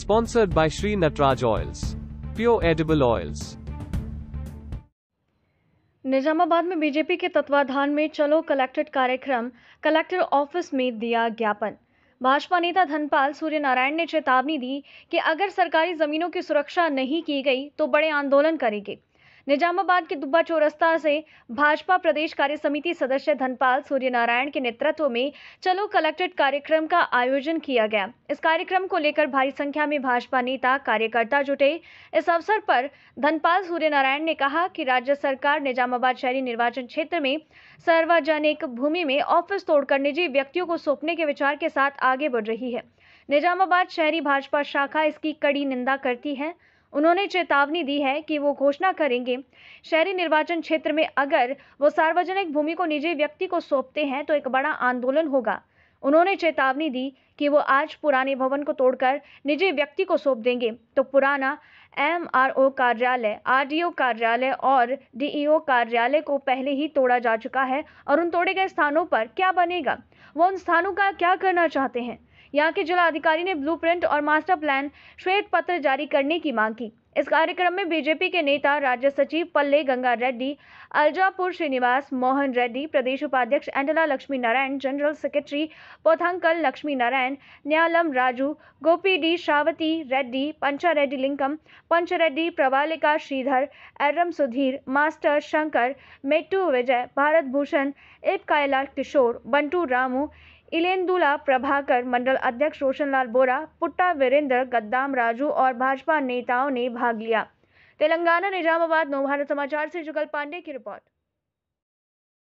Sponsored by Sri Natraj Oils. Pure Edible Oils. Nizamabad में BJP के तत्वाधान में चलो कलेक्ट्रेट कार्यक्रम कलेक्टर ऑफिस में दिया ज्ञापन भाजपा नेता धनपाल सूर्यनारायण ने चेतावनी दी कि अगर सरकारी जमीनों की सुरक्षा नहीं की गई तो बड़े आंदोलन करेंगे निजामाबाद के दुब्बा चौरस्ता से भाजपा प्रदेश कार्य समिति सदस्य धनपाल सूर्यनारायण के नेतृत्व में चलो कलेक्ट्रेट कार्यक्रम का आयोजन किया गया इस कार्यक्रम को लेकर भारी संख्या में भाजपा नेता कार्यकर्ता जुटे इस अवसर पर धनपाल सूर्यनारायण ने कहा कि राज्य सरकार निजामाबाद शहरी निर्वाचन क्षेत्र में सार्वजनिक भूमि में ऑफिस तोड़कर निजी व्यक्तियों को सौंपने के विचार के साथ आगे बढ़ रही है निजामाबाद शहरी भाजपा शाखा इसकी कड़ी निंदा करती है उन्होंने चेतावनी दी है कि वो घोषणा करेंगे शहरी निर्वाचन क्षेत्र में अगर वो सार्वजनिक भूमि को निजी व्यक्ति को सौंपते हैं तो एक बड़ा आंदोलन होगा उन्होंने चेतावनी दी कि वो आज पुराने भवन को तोड़कर निजी व्यक्ति को सौंप देंगे तो पुराना ओ कार्यालय ओ कार्यालय और ओ कार्यालय को पहले ही तोड़ा जा चुका है और उन तोड़े गए स्थानों पर क्या बनेगा वो उन स्थानों का क्या करना चाहते हैं यहाँ के जिलाधिकारी ने ब्लू और मास्टर प्लान श्वेत पत्र जारी करने की मांग की इस कार्यक्रम में बीजेपी के नेता राज्य सचिव पल्ले गंगा रेड्डी अलजापुर श्रीनिवास मोहन रेड्डी प्रदेश उपाध्यक्ष Endla Lakshmi Narayan general secretary Pothankal Lakshmi Narayan Nyalam Raju Gopi D Shravati Reddy Pancha Reddy Linkam Panchareddy Pravalika Sridhar Eram Sudhir master Shankar Mettu Vijay Bharat Bhushan इब कायला किशोर बंटू रामू इलेन्दुला प्रभाकर मंडल अध्यक्ष रोशनलाल बोरा पुट्टा वीरेंद्र गद्दाम राजू और भाजपा नेताओं ने भाग लिया तेलंगाना निजामाबाद नव भारत समाचार से जुगल पांडे की रिपोर्ट